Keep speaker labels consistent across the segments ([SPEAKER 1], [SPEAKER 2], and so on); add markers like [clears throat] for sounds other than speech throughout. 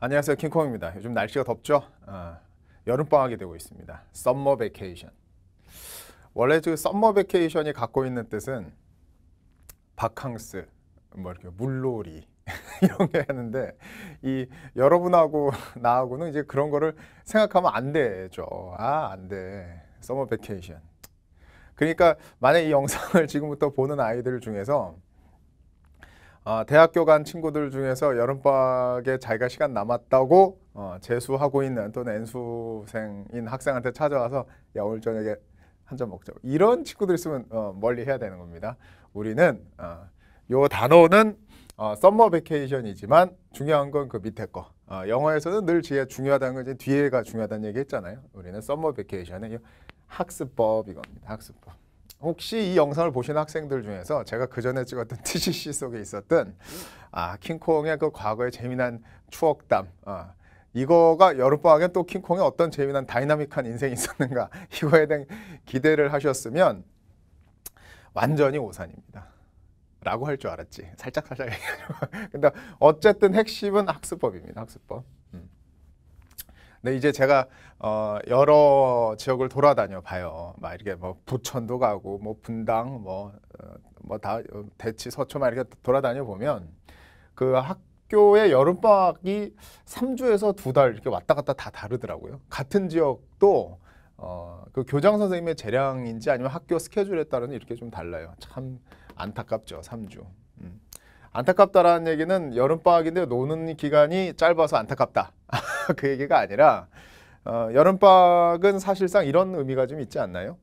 [SPEAKER 1] 안녕하세요 킹콩입니다. 요즘 날씨가 덥죠? 아, 여름방학이 되고 있습니다. 썸머 베케이션 원래 그 썸머 베케이션이 갖고 있는 뜻은 바캉스, 뭐 이렇게 물놀이 [laughs] 이런 게 하는데 이 여러분하고 [laughs] 나하고는 이제 그런 거를 생각하면 안 되죠. 아, 안 돼. 썸머 베케이션. 그러니까 만약 이 영상을 [laughs] 지금부터 보는 아이들 중에서 어, 대학교 간 친구들 중에서 여름방학에 자기가 시간 남았다고 어, 재수하고 있는 또는 N수생인 학생한테 찾아와서 야 오늘 저녁에 한 잔 먹자 이런 친구들 있으면 어, 멀리 해야 되는 겁니다 우리는 어, 요 단어는 어, 썸머 베케이션이지만 중요한 건 그 밑에 거 어, 영어에서는 늘 뒤에 중요하다는 거지 뒤에가 중요하다는 얘기 했잖아요 우리는 썸머 베케이션의 학습법 이겁니다 학습법 혹시 이 영상을 보시는 학생들 중에서 제가 그 전에 찍었던 TCC [laughs] 속에 있었던 아 킹콩의 그 과거의 재미난 추억담 아, 이거가 여름방학에 또 킹콩의 어떤 재미난 다이나믹한 인생이 있었는가 [laughs] 이거에 대한 기대를 하셨으면 완전히 오산입니다. 라고 할 줄 알았지. 살짝살짝 살짝 얘기하 [laughs] 근데 어쨌든 핵심은 학습법입니다. 학습법. 근데 이제 제가 어 여러 지역을 돌아다녀 봐요. 막 이렇게 뭐 부천도 가고 뭐 분당 뭐 뭐다 어, 대치 서초 막 이렇게 돌아다녀 보면 그 학교의 여름방학이 삼주에서두 달 이렇게 왔다 갔다 다 다르더라고요. 같은 지역도 어그 교장 선생님의 재량인지 아니면 학교 스케줄에 따른 이렇게 좀 달라요. 참 안타깝죠. 삼주 안타깝다라는 얘기는 여름방학인데 노는 기간이 짧아서 안타깝다. [laughs] 그 얘기가 아니라 어, 여름방학은 사실상 이런 의미가 좀 있지 않나요?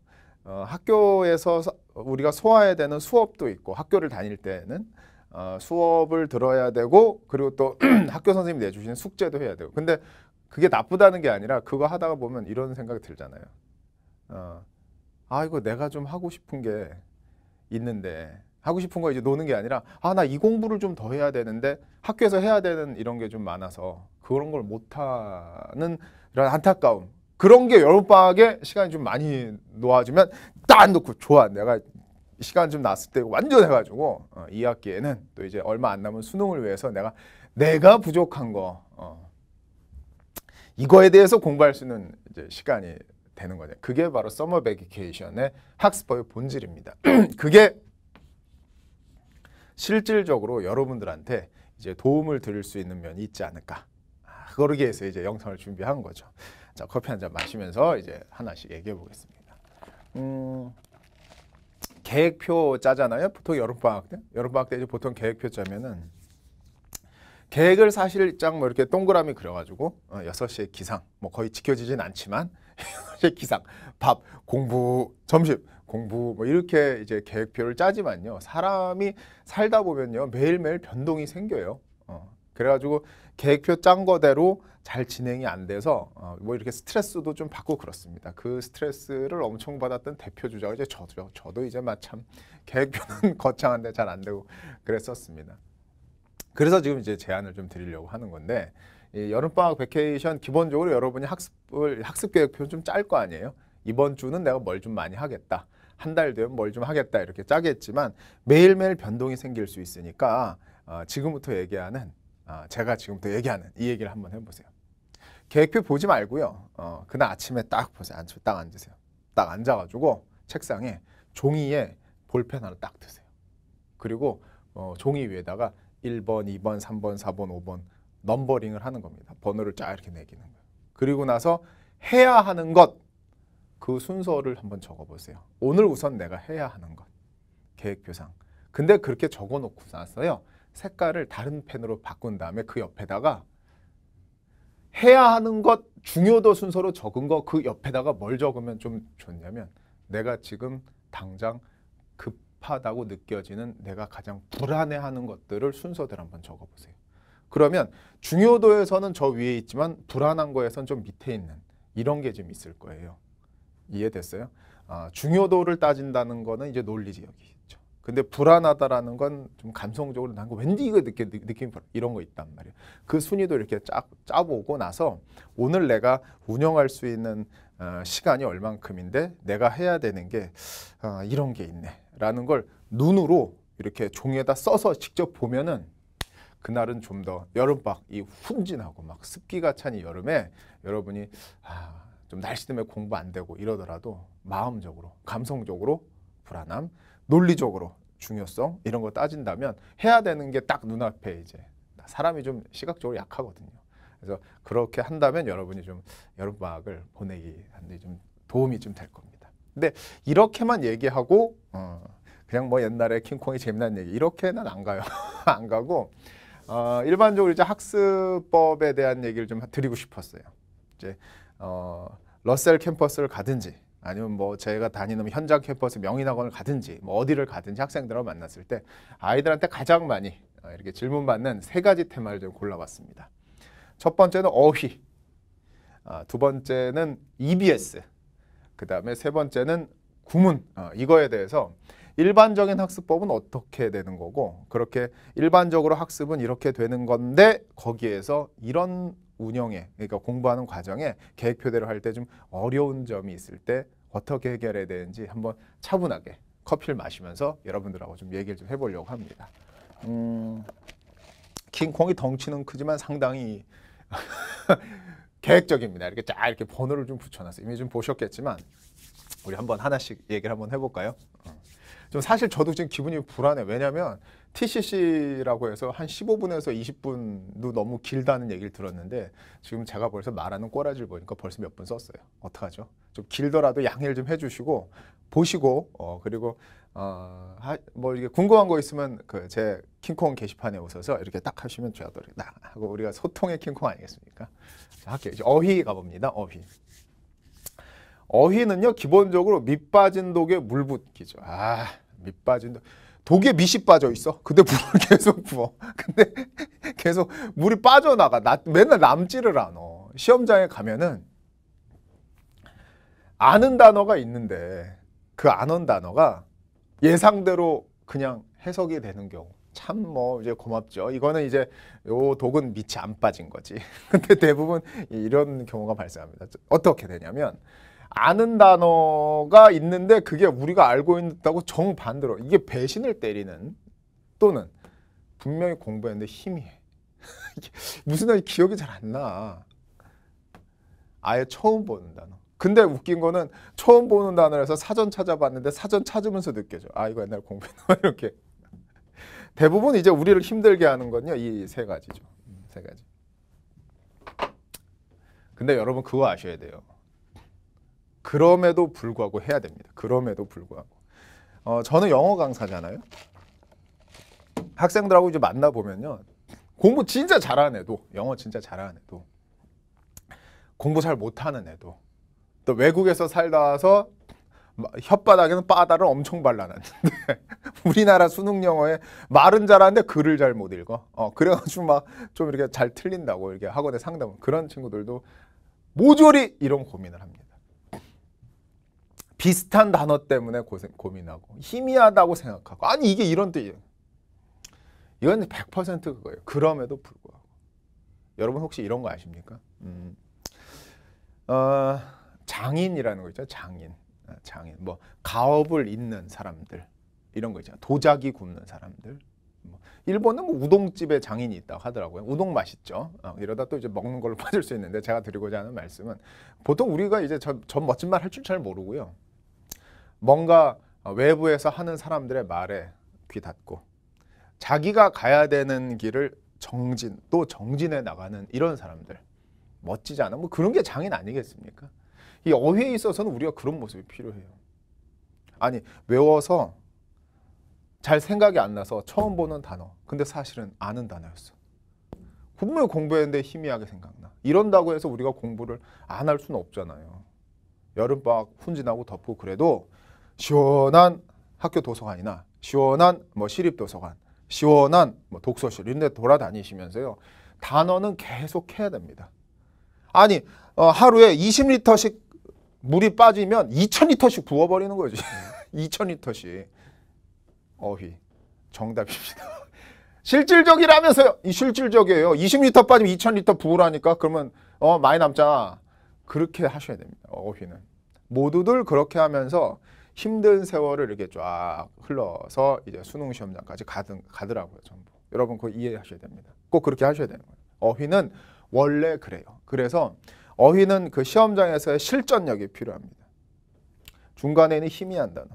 [SPEAKER 1] 어, 학교에서 우리가 소화해야 되는 수업도 있고 학교를 다닐 때는 어, 수업을 들어야 되고 그리고 또 [clears throat] 학교 선생님이 내주시는 숙제도 해야 되고 근데 그게 나쁘다는 게 아니라 그거 하다가 보면 이런 생각이 들잖아요. 어, 아 이거 내가 좀 하고 싶은 게 있는데 하고 싶은 거 이제 노는 게 아니라 아 나 이 공부를 좀 더 해야 되는데 학교에서 해야 되는 이런 게 좀 많아서 그런 걸 못하는 이런 안타까움 그런 게 여름방학에 시간이 좀 많이 놓아지면 딱 놓고 좋아 내가 시간 좀 났을 때 완전 해가지고 어, 이 학기에는 또 이제 얼마 안 남은 수능을 위해서 내가 내가 부족한 거 어, 이거에 대해서 공부할 수 있는 이제 시간이 되는 거죠. 그게 바로 서머 베이케이션의 학습법의 본질입니다. [clears throat] 그게 실질적으로 여러분들한테 이제 도움을 드릴 수 있는 면이 있지 않을까. 아, 그러기 위해서 이제 영상을 준비한 거죠. 자, 커피 한 잔 마시면서 이제 하나씩 얘기해 보겠습니다. 음, 계획표 짜잖아요. 보통 여름방학 때. 여름방학 때 이제 보통 계획표 짜면은 계획을 사실 짱뭐 이렇게 동그라미 그려가지고 어, 6시에 기상, 뭐 거의 지켜지진 않지만 6시에 [laughs] 기상, 밥, 공부, 점심 공부 뭐 이렇게 이제 계획표를 짜지만요. 사람이 살다 보면요. 매일매일 변동이 생겨요. 어. 그래가지고 계획표 짠 거대로 잘 진행이 안 돼서 어, 뭐 이렇게 스트레스도 좀 받고 그렇습니다. 그 스트레스를 엄청 받았던 대표 주자가 이제 저죠. 저도 이제 마참 계획표는 [laughs] 거창한데 잘 안 되고 그랬었습니다. 그래서 지금 이제 제안을 좀 드리려고 하는 건데 이 여름방학 베케이션 기본적으로 여러분이 학습을 학습 계획표 좀 짤 거 아니에요. 이번 주는 내가 뭘 좀 많이 하겠다. 한달 되면 뭘 좀 하겠다 이렇게 짜게 했지만 매일매일 변동이 생길 수 있으니까 어, 지금부터 얘기하는 어, 제가 지금부터 얘기하는 이 얘기를 한번 해보세요. 계획표 보지 말고요. 어, 그날 아침에 딱 보세요. 앉, 딱 앉으세요. 딱 앉아가지고 책상에 종이에 볼펜 하나 딱 드세요. 그리고 어, 종이 위에다가 1번, 2번, 3번, 4번, 5번 넘버링을 하는 겁니다. 번호를 쫙 이렇게 내기는 거예요. 그리고 나서 해야 하는 것그 순서를 한번 적어보세요. 오늘 우선 내가 해야 하는 것. 계획표상. 근데 그렇게 적어놓고 나서요. 색깔을 다른 펜으로 바꾼 다음에 그 옆에다가 해야 하는 것 중요도 순서로 적은 거 그 옆에다가 뭘 적으면 좀 좋냐면 내가 지금 당장 급하다고 느껴지는 내가 가장 불안해하는 것들을 순서대로 한번 적어보세요. 그러면 중요도에서는 저 위에 있지만 불안한 거에선 좀 밑에 있는 이런 게 좀 있을 거예요. 이해됐어요? 아, 중요도를 따진다는 거는 이제 논리지역이죠. 근데 불안하다라는 건 좀 감성적으로 난거 왠지 이거 느껴, 느낌 이런 거 있단 말이에요. 그 순위도 이렇게 짜, 짜보고 나서 오늘 내가 운영할 수 있는 어, 시간이 얼만큼인데 내가 해야 되는 게 어, 이런 게 있네라는 걸 눈으로 이렇게 종이에다 써서 직접 보면은 그날은 좀 더 여름방이 훈진하고 막 습기가 찬이 여름에 여러분이 아, 좀 날씨 때문에 공부 안 되고 이러더라도 마음적으로, 감성적으로 불안함, 논리적으로 중요성 이런 거 따진다면 해야 되는 게 딱 눈앞에 이제 사람이 좀 시각적으로 약하거든요. 그래서 그렇게 한다면 여러분이 좀 여름방학을 보내기 하는데 좀 도움이 좀 될 겁니다. 근데 이렇게만 얘기하고 어, 그냥 뭐 옛날에 킹콩이 재미난 얘기 이렇게는 안 가요. [laughs] 안 가고 어, 일반적으로 이제 학습법에 대한 얘기를 좀 드리고 싶었어요. 이제 어, 러셀 캠퍼스를 가든지 아니면 뭐 제가 다니는 현장 캠퍼스 명인학원을 가든지 뭐 어디를 가든지 학생들하고 만났을 때 아이들한테 가장 많이 어, 이렇게 질문받는 세 가지 테마를 좀 골라봤습니다. 첫 번째는 어휘, 아, 두 번째는 EBS, 그 다음에 세 번째는 구문 아, 이거에 대해서 일반적인 학습법은 어떻게 되는 거고 그렇게 일반적으로 학습은 이렇게 되는 건데 거기에서 이런 운영에 그러니까 공부하는 과정에 계획표대로 할 때 좀 어려운 점이 있을 때 어떻게 해결해야 되는지 한번 차분하게 커피를 마시면서 여러분들하고 좀 얘기를 좀 해보려고 합니다. 음, 킹콩이 덩치는 크지만 상당히 [laughs] 계획적입니다. 이렇게 쫙 이렇게 번호를 좀 붙여놨어요. 이미 좀 보셨겠지만 우리 한번 하나씩 얘기를 한번 해볼까요? 어. 좀 사실 저도 지금 기분이 불안해. 왜냐하면 TCC라고 해서 한 15분에서 20분도 너무 길다는 얘기를 들었는데 지금 제가 벌써 말하는 꼬라지를 보니까 벌써 몇 분 썼어요. 어떡하죠? 좀 길더라도 양해를 좀 해주시고 보시고 어 그리고 어뭐 이게 궁금한 거 있으면 그 제 킹콩 게시판에 오셔서 이렇게 딱 하시면 제가 또 이렇게 하고 우리가 소통의 킹콩 아니겠습니까? 자, 할게요. 어휘 가봅니다. 어휘. 어휘는요 기본적으로 밑빠진 독에 물 붓기죠. 아 밑빠진 독. 독에 밑이 빠져 있어. 근데 물을 [laughs] 계속 부어. 근데 계속 물이 빠져나가. 나, 맨날 남지를 않어. 시험장에 가면은 아는 단어가 있는데 그 아는 단어가 예상대로 그냥 해석이 되는 경우. 참 뭐 이제 고맙죠. 이거는 이제 요 독은 밑이 안 빠진 거지. [laughs] 근데 대부분 이런 경우가 발생합니다. 어떻게 되냐면 아는 단어가 있는데 그게 우리가 알고 있다고 정반대로 이게 배신을 때리는 또는 분명히 공부했는데 희미해. [laughs] 무슨 단어 기억이 잘 안 나. 아예 처음 보는 단어. 근데 웃긴 거는 처음 보는 단어에서 사전 찾아봤는데 사전 찾으면서 느껴져. 아 이거 옛날 공부했나 [laughs] 이렇게. 대부분 이제 우리를 힘들게 하는 건요 이 세 가지죠. 음, 세 가지. 근데 여러분 그거 아셔야 돼요. 그럼에도 불구하고 해야 됩니다. 그럼에도 불구하고. 어, 저는 영어 강사잖아요. 학생들하고 이제 만나 보면요. 공부 진짜 잘하는 애도, 영어 진짜 잘하는 애도, 공부 잘 못하는 애도, 또 외국에서 살다 와서 혓바닥에는 빠다를 엄청 발라놨는데 [laughs] 우리나라 수능 영어에 말은 잘하는데 글을 잘 못 읽어. 어, 그래가지고 막 좀 이렇게 잘 틀린다고 이렇게 학원에 상담 그런 친구들도 모조리 이런 고민을 합니다. 비슷한 단어 때문에 고생, 고민하고 희미하다고 생각하고 아니 이게 이런 뜻이에요. 이건 100% 그거예요. 그럼에도 불구하고 여러분 혹시 이런 거 아십니까? 음. 어, 장인이라는 거 있죠. 장인, 아, 장인 뭐 가업을 잇는 사람들 이런 거 있잖아요. 도자기 굽는 사람들. 뭐, 일본은 뭐 우동집에 장인이 있다고 하더라고요. 우동 맛있죠. 어, 이러다 또 이제 먹는 걸로 [laughs] 빠질 수 있는데 제가 드리고자 하는 말씀은 보통 우리가 이제 저, 저 멋진 말 할 줄 잘 모르고요. 뭔가 외부에서 하는 사람들의 말에 귀 닫고 자기가 가야 되는 길을 정진 또 정진해 나가는 이런 사람들 멋지지 않아? 뭐 그런 게 장인 아니겠습니까? 이 어휘에 있어서는 우리가 그런 모습이 필요해요. 아니 외워서 잘 생각이 안 나서 처음 보는 단어 근데 사실은 아는 단어였어. 분명 공부했는데 희미하게 생각나. 이런다고 해서 우리가 공부를 안 할 수는 없잖아요. 여름방학 훈진하고 덥고 그래도 시원한 학교 도서관이나 시원한 뭐 시립 도서관, 시원한 뭐 독서실 이런 데 돌아다니시면서요. 단어는 계속 해야 됩니다. 아니 어, 하루에 20리터씩 물이 빠지면 2000리터씩 부어버리는 거지. 2000리터씩. [laughs] 어휘. 정답입니다. [laughs] 실질적이라면서요. 이 실질적이에요. 20리터 빠지면 2000리터 부으라니까 그러면 어 많이 남자 그렇게 하셔야 됩니다. 어휘는. 모두들 그렇게 하면서 힘든 세월을 이렇게 쫙 흘러서 이제 수능 시험장까지 가든, 가더라고요 전부 여러분 그거 이해하셔야 됩니다 꼭 그렇게 하셔야 되는 거예요 어휘는 원래 그래요 그래서 어휘는 그 시험장에서의 실전력이 필요합니다 중간에 는 희미한 단어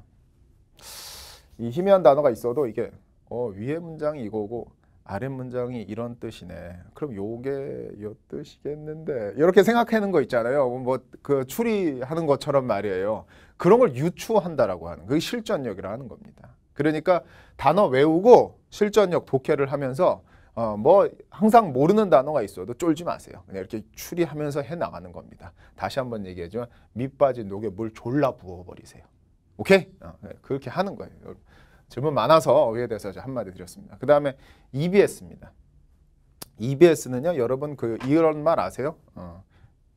[SPEAKER 1] 이 희미한 단어가 있어도 이게 어, 위의 문장이 이거고 아랫 문장이 이런 뜻이네. 그럼 요게 요 뜻이겠는데 이렇게 생각하는 거 있잖아요. 뭐그 뭐, 추리하는 것처럼 말이에요. 그런 걸 유추한다라고 하는 그게 실전력이라 하는 겁니다. 그러니까 단어 외우고 실전력 독해를 하면서 어, 뭐 항상 모르는 단어가 있어도 쫄지 마세요. 그냥 이렇게 추리하면서 해 나가는 겁니다. 다시 한 번 얘기하지만 밑빠진 녹에 물 졸라 부어버리세요. 오케이? 어, 네, 그렇게 하는 거예요. 질문 많아서 여기에 대해서 한마디 드렸습니다. 그 다음에 EBS입니다. EBS는요, 여러분 그 이런 말 아세요? 어,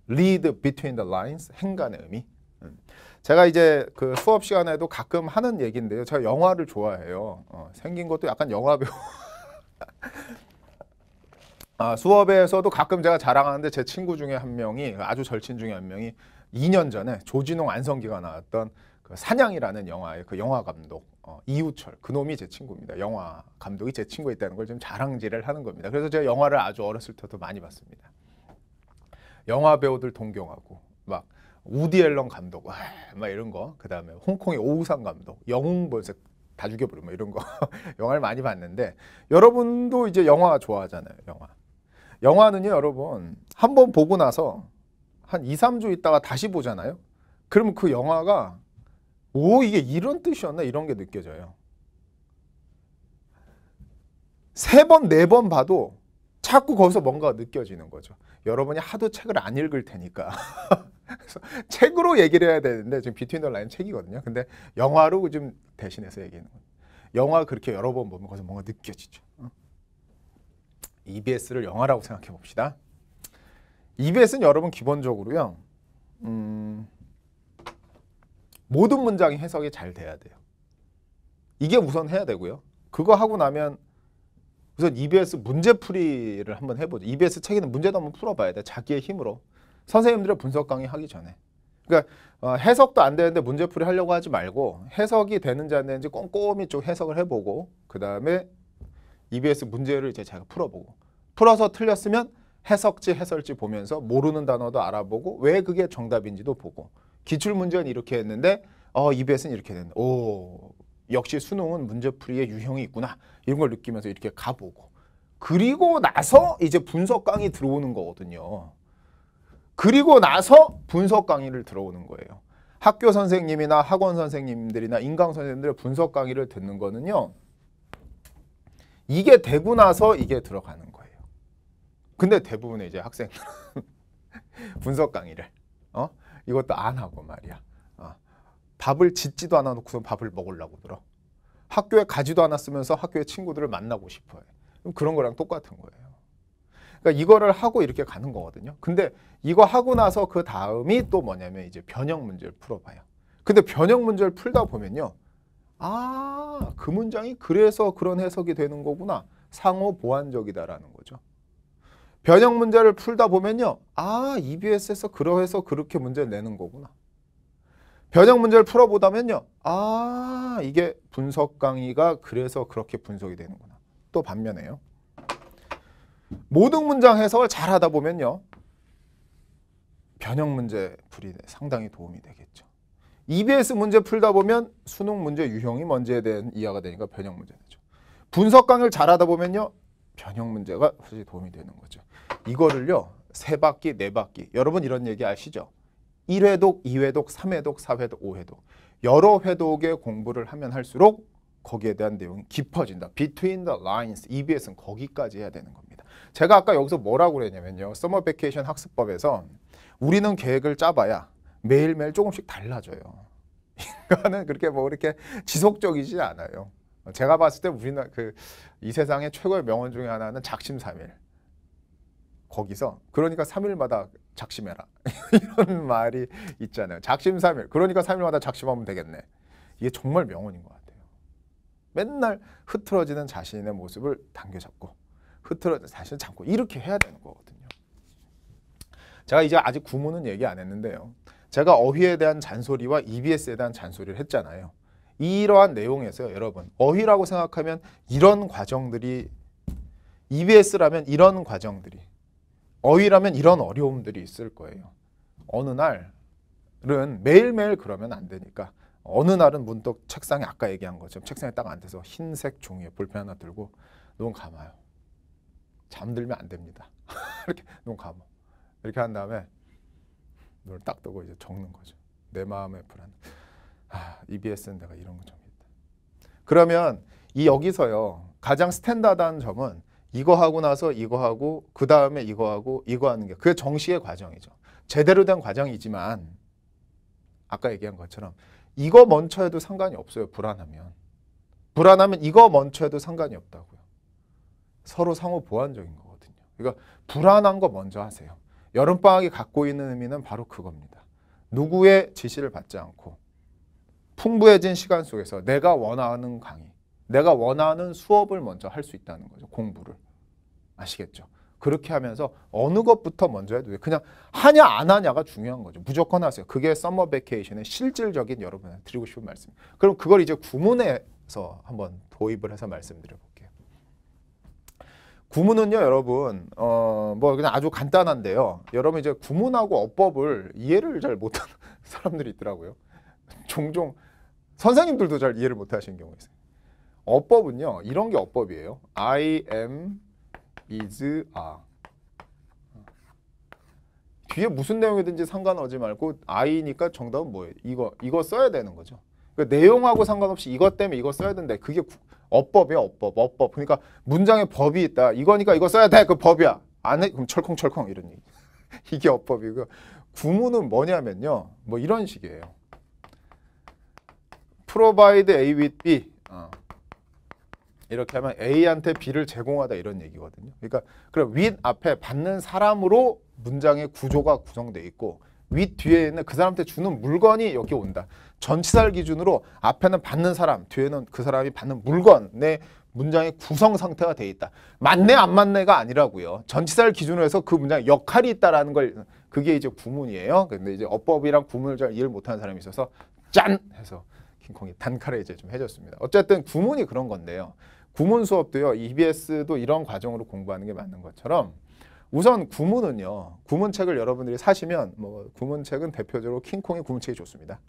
[SPEAKER 1] read between the lines, 행간의 의미. 음. 제가 이제 그 수업 시간에도 가끔 하는 얘기인데요. 제가 영화를 좋아해요. 어, 생긴 것도 약간 영화 배우. [laughs] 아, 수업에서도 가끔 제가 자랑하는데 제 친구 중에 한 명이 아주 절친 중에 한 명이 2년 전에 조진웅 안성기가 나왔던 그 사냥이라는 영화의 그 영화 감독 어, 이우철 그놈이 제 친구입니다. 영화 감독이 제 친구에 있다는 걸 좀 자랑질을 하는 겁니다. 그래서 제가 영화를 아주 어렸을 때도 많이 봤습니다. 영화 배우들 동경하고 막 우디 앨런 감독 아, 막 이런 거 그다음에 홍콩의 오우상 감독 영웅 본색 다 죽여버려 뭐 이런 거 [laughs] 영화를 많이 봤는데 여러분도 이제 영화 좋아하잖아요 영화 영화는요 여러분 한 번 보고 나서 한 2, 3주 있다가 다시 보잖아요 그러면 그 영화가 오 이게 이런 뜻이었나 이런 게 느껴져요. 세 번, 네 번 봐도 자꾸 거기서 뭔가 느껴지는 거죠. 여러분이 하도 책을 안 읽을 테니까. [laughs] 그래서 책으로 얘기를 해야 되는데 지금 비트윈 더 라인 책이거든요. 근데 영화로 좀 대신해서 얘기하는 거예요. 영화 그렇게 여러 번 보면 거기서 뭔가 느껴지죠. 어? EBS를 영화라고 생각해 봅시다. EBS는 여러분 기본적으로요. 음, 모든 문장이 해석이 잘 돼야 돼요. 이게 우선 해야 되고요. 그거 하고 나면 우선 EBS 문제풀이를 한번 해보죠. EBS 책에는 문제도 한번 풀어봐야 돼. 자기의 힘으로. 선생님들의 분석 강의 하기 전에. 그러니까 어, 해석도 안 되는데 문제풀이 하려고 하지 말고 해석이 되는지 안 되는지 꼼꼼히 좀 해석을 해보고 그 다음에 EBS 문제를 이제 제가 풀어보고 풀어서 틀렸으면 해석지 해설지 보면서 모르는 단어도 알아보고 왜 그게 정답인지도 보고 기출 문제는 이렇게 했는데 어, EBS는 이렇게 했는오 역시 수능은 문제풀이의 유형이 있구나 이런 걸 느끼면서 이렇게 가보고 그리고 나서 이제 분석 강의 들어오는 거거든요. 그리고 나서 분석 강의를 들어오는 거예요. 학교 선생님이나 학원 선생님들이나 인강 선생님들의 분석 강의를 듣는 거는요. 이게 되고 나서 이게 들어가는 거예요. 근데 대부분의 이제 학생 [laughs] 분석 강의를 어? 이것도 안 하고 말이야. 어. 밥을 짓지도 않아 놓고 밥을 먹으려고 들어. 학교에 가지도 않았으면서 학교의 친구들을 만나고 싶어해. 그런 거랑 똑같은 거예요. 그러니까 이거를 하고 이렇게 가는 거거든요. 근데 이거 하고 나서 그 다음이 또 뭐냐면 이제 변형 문제를 풀어봐요. 근데 변형 문제를 풀다 보면요. 아, 그 문장이 그래서 그런 해석이 되는 거구나. 상호 보완적이다라는 거죠. 변형 문제를 풀다 보면요. 아, EBS에서 그러해서 그렇게 문제를 내는 거구나. 변형 문제를 풀어보다면요. 아, 이게 분석 강의가 그래서 그렇게 분석이 되는구나. 또 반면에요. 모든 문장 해석을 잘 하다 보면요. 변형 문제 풀이 상당히 도움이 되겠죠. EBS 문제 풀다 보면 수능 문제 유형이 뭔지에 대한 이해가 되니까 변형 문제 되죠. 분석 강의를 잘하다 보면요. 변형 문제가 훨씬 도움이 되는 거죠. 이거를요. 세 바퀴, 네 바퀴. 여러분 이런 얘기 아시죠? 1회독, 2회독, 3회독, 4회독, 5회독. 여러 회독의 공부를 하면 할수록 거기에 대한 내용이 깊어진다. Between the lines, EBS는 거기까지 해야 되는 겁니다. 제가 아까 여기서 뭐라고 그랬냐면요. 서머 베케이션 학습법에서 우리는 계획을 짜봐야 매일매일 조금씩 달라져요. [laughs] 인간은 그렇게 뭐 이렇게 지속적이지 않아요. 제가 봤을 때 우리나 그 이 세상의 최고의 명언 중에 하나는 작심삼일. 거기서 그러니까 3일마다 작심해라 [laughs] 이런 말이 있잖아요. 작심 3일 그러니까 3일마다 작심하면 되겠네. 이게 정말 명언인 것 같아요. 맨날 흐트러지는 자신의 모습을 당겨잡고 흐트러진 자신을 잡고 이렇게 해야 되는 거거든요. 제가 이제 아직 구문은 얘기 안 했는데요. 제가 어휘에 대한 잔소리와 EBS에 대한 잔소리를 했잖아요. 이러한 내용에서 여러분 어휘라고 생각하면 이런 과정들이 EBS라면 이런 과정들이 어휘라면 이런 어려움들이 있을 거예요. 어느 날은 매일매일 그러면 안 되니까 어느 날은 문득 책상에 아까 얘기한 것처럼 책상에 딱 앉아서 흰색 종이에 볼펜 하나 들고 눈 감아요. 잠들면 안 됩니다. [laughs] 이렇게 눈 감아. 이렇게 한 다음에 눈을 딱 뜨고 이제 적는 거죠. 내 마음의 불안. 아, EBS는 내가 이런 거좀 있다. 그러면 이 여기서요. 가장 스탠다드한 점은 이거 하고 나서 이거 하고 그 다음에 이거 하고 이거 하는 게 그게 정시의 과정이죠. 제대로 된 과정이지만 아까 얘기한 것처럼 이거 먼저 해도 상관이 없어요. 불안하면. 불안하면 이거 먼저 해도 상관이 없다고요. 서로 상호 보완적인 거거든요. 그러니까 불안한 거 먼저 하세요. 여름방학이 갖고 있는 의미는 바로 그겁니다. 누구의 지시를 받지 않고 풍부해진 시간 속에서 내가 원하는 강의, 내가 원하는 수업을 먼저 할 수 있다는 거죠. 공부를. 아시겠죠? 그렇게 하면서 어느 것부터 먼저 해도 돼요. 그냥 하냐 안 하냐가 중요한 거죠. 무조건 하세요. 그게 서머 베케이션의 실질적인 여러분한테 드리고 싶은 말씀. 그럼 그걸 이제 구문에서 한번 도입을 해서 말씀드려 볼게요. 구문은요, 여러분, 어, 뭐 그냥 아주 간단한데요. 여러분 이제 구문하고 어법을 이해를 잘 못하는 [laughs] 사람들이 있더라고요. 종종 선생님들도 잘 이해를 못 하시는 경우가 있어요. 어법은요, 이런 게 어법이에요. I am is, a 뒤에 무슨 내용이든지 상관하지 말고 I니까 정답은 뭐예요? 이거 이거 써야 되는 거죠. 그러니까 내용하고 상관없이 이것 때문에 이거 써야 된다. 그게 어법이야 어법 어법. 그러니까 문장에 법이 있다. 이거니까 이거 써야 돼. 그 법이야. 안 해? 그럼 철컹철컹 이런 얘기. [laughs] 이게 어법이고 구문은 뭐냐면요. 뭐 이런 식이에요. Provide A with B. 어. 이렇게 하면 A한테 B를 제공하다 이런 얘기거든요. 그러니까 그럼 윗 앞에 받는 사람으로 문장의 구조가 구성돼 있고 윗 뒤에 있는 그 사람한테 주는 물건이 여기 온다. 전치사를 기준으로 앞에는 받는 사람, 뒤에는 그 사람이 받는 물건의 문장의 구성 상태가 돼 있다. 맞네 안 맞네가 아니라고요. 전치사를 기준으로 해서 그 문장 역할이 있다라는 걸 그게 이제 구문이에요. 근데 이제 어법이랑 구문을 잘 이해를 못하는 사람이 있어서 짠 해서 킹콩이 단칼에 이제 좀 해줬습니다. 어쨌든 구문이 그런 건데요. 구문 수업도요. EBS도 이런 과정으로 공부하는 게 맞는 것처럼 우선 구문은요. 구문책을 여러분들이 사시면 뭐 구문책은 대표적으로 킹콩의 구문책이 좋습니다.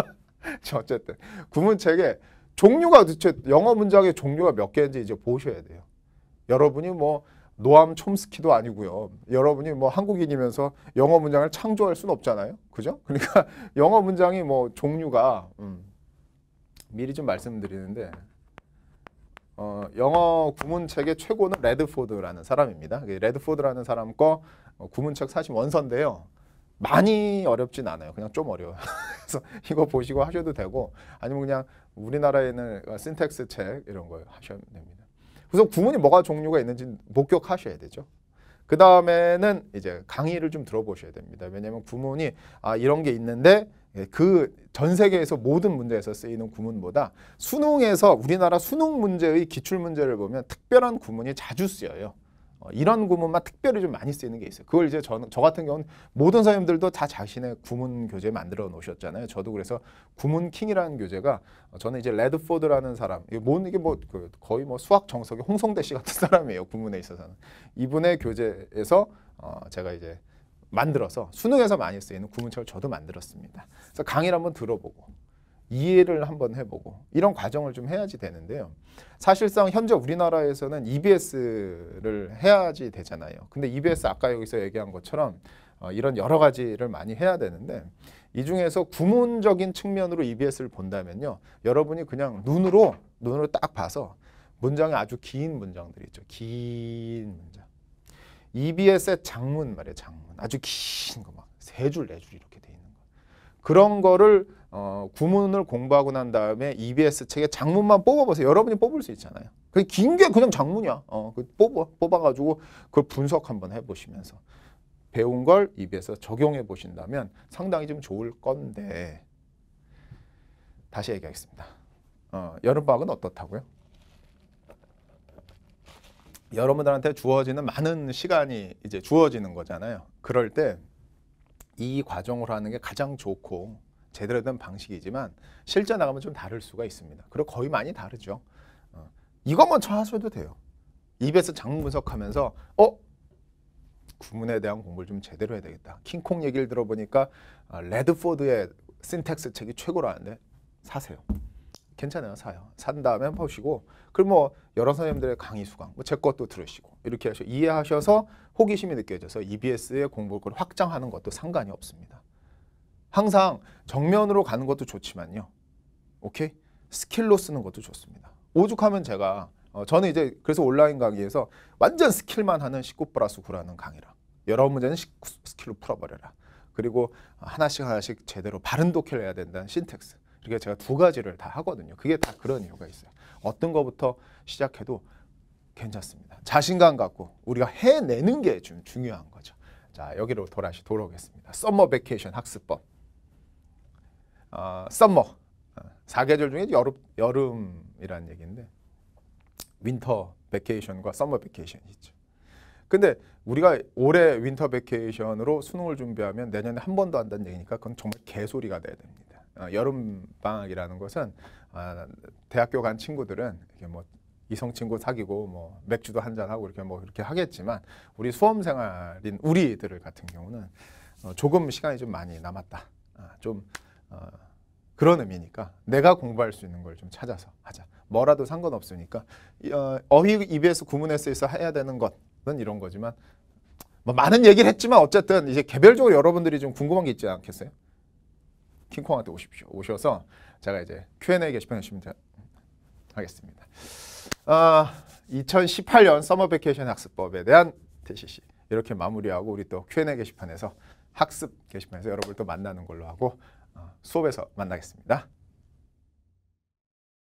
[SPEAKER 1] [laughs] 어쨌든 구문책에 종류가 도대체 영어 문장의 종류가 몇 개인지 이제 보셔야 돼요. 여러분이 뭐 노암 촘스키도 아니고요. 여러분이 뭐 한국인이면서 영어 문장을 창조할 수는 없잖아요. 그죠? 그러니까 [laughs] 영어 문장이 뭐 종류가 음, 미리 좀 말씀드리는데 어, 영어 구문책의 최고는 레드포드라는 사람입니다. 그 레드포드라는 사람 거 어, 구문책 사실 원서인데요. 많이 어렵진 않아요. 그냥 좀 어려워요. [laughs] 그래서 이거 보시고 하셔도 되고 아니면 그냥 우리나라에 있는 어, 신텍스 책 이런 거 하시면 됩니다. 그래 구문이 뭐가 종류가 있는지 목격하셔야 되죠. 그 다음에는 이제 강의를 좀 들어보셔야 됩니다. 왜냐하면 구문이 아 이런 게 있는데 예, 그전 세계에서 모든 문제에서 쓰이는 구문보다 수능에서 우리나라 수능 문제의 기출 문제를 보면 특별한 구문이 자주 쓰여요. 어, 이런 구문만 특별히 좀 많이 쓰이는 게 있어요. 그걸 이제 저, 저 같은 경우는 모든 선생님들도 다 자신의 구문 교재 만들어 놓으셨잖아요. 저도 그래서 구문 킹이라는 교재가 어, 저는 이제 레드포드라는 사람, 이게 뭐 이게 뭐 그, 거의 뭐 수학 정석의 홍성대 씨 같은 [laughs] 사람이에요. 구문에 있어서는 이분의 교재에서 어, 제가 이제 만들어서 수능에서 많이 쓰이는 구문책을 저도 만들었습니다. 그래서 강의를 한번 들어보고 이해를 한번 해보고 이런 과정을 좀 해야지 되는데요. 사실상 현재 우리나라에서는 EBS를 해야지 되잖아요. 근데 EBS 아까 여기서 얘기한 것처럼 어, 이런 여러 가지를 많이 해야 되는데 이 중에서 구문적인 측면으로 EBS를 본다면요. 여러분이 그냥 눈으로 눈으로 딱 봐서 문장이 아주 긴 문장들이 있죠. 긴 문장. EBS의 장문 말이에요. 장문. 아주 긴 거막세 줄, 네 줄 이렇게 돼 있는 거. 그런 거를 어, 구문을 공부하고 난 다음에 EBS 책에 장문만 뽑아보세요. 여러분이 뽑을 수 있잖아요. 긴게 그냥 장문이야. 어, 그 뽑아. 뽑아가지고 그걸 분석 한번 해보시면서 배운 걸 EBS에 적용해 보신다면 상당히 좀 좋을 건데 다시 얘기하겠습니다. 어, 여름방학은 어떻다고요? 여러분들한테 주어지는 많은 시간이 이제 주어지는 거잖아요. 그럴 때 이 과정으로 하는 게 가장 좋고 제대로 된 방식이지만 실제 나가면 좀 다를 수가 있습니다. 그리고 거의 많이 다르죠. 어, 이것만 쳐하셔도 돼요. 입에서 장문 분석하면서 어? 구문에 대한 공부를 좀 제대로 해야 되겠다. 킹콩 얘기를 들어보니까 아, 레드포드의 신텍스 책이 최고라는데 사세요. 괜찮아요. 사요. 산 다음에 보시고 그럼 뭐 여러 선생님들의 강의 수강, 뭐 제 것도 들으시고 이렇게 하셔 이해하셔서 호기심이 느껴져서 EBS의 공부를 확장하는 것도 상관이 없습니다. 항상 정면으로 가는 것도 좋지만요. 오케이? 스킬로 쓰는 것도 좋습니다. 오죽하면 제가 어, 저는 이제 그래서 온라인 강의에서 완전 스킬만 하는 19 플러스 9라는 강의라 여러 문제는 19, 스킬로 풀어버려라. 그리고 하나씩 하나씩 제대로 바른 독해를 해야 된다는 신텍스. 그러니까 제가 두 가지를 다 하거든요. 그게 다 그런 이유가 있어요. 어떤 것부터 시작해도 괜찮습니다. 자신감 갖고 우리가 해내는 게 좀 중요한 거죠. 자, 여기로 돌아시 돌아오겠습니다. 썸머 베케이션 학습법. 어, 썸머. 어, 사계절 중에 여름, 여름이라는 얘기인데 윈터 베케이션과 썸머 베케이션이 있죠. 근데 우리가 올해 윈터 베케이션으로 수능을 준비하면 내년에 한 번도 한다는 얘기니까 그건 정말 개소리가 돼야 됩니다. 어, 여름 방학이라는 것은 아, 대학교 간 친구들은 이게 뭐 이성 친구 사귀고 뭐 맥주도 한잔 하고 이렇게 뭐 이렇게 하겠지만 우리 수험 생활인 우리들 같은 경우는 어, 조금 시간이 좀 많이 남았다. 아, 좀 어, 그런 의미니까 내가 공부할 수 있는 걸 좀 찾아서 하자. 뭐라도 상관없으니까 어, 휘 EBS 구문 에서 해야 되는 것은 이런 거지만 뭐 많은 얘기를 했지만 어쨌든 이제 개별적으로 여러분들이 좀 궁금한 게 있지 않겠어요? 킹콩한테 오십시오. 오셔서 제가 이제 Q&A 게시판에 오시면 하겠습니다. 어, 2018년 서머 베케이션 학습법에 대한 TCC 이렇게 마무리하고 우리 또 Q&A 게시판에서 학습 게시판에서 여러분을 또 만나는 걸로 하고 어, 수업에서 만나겠습니다.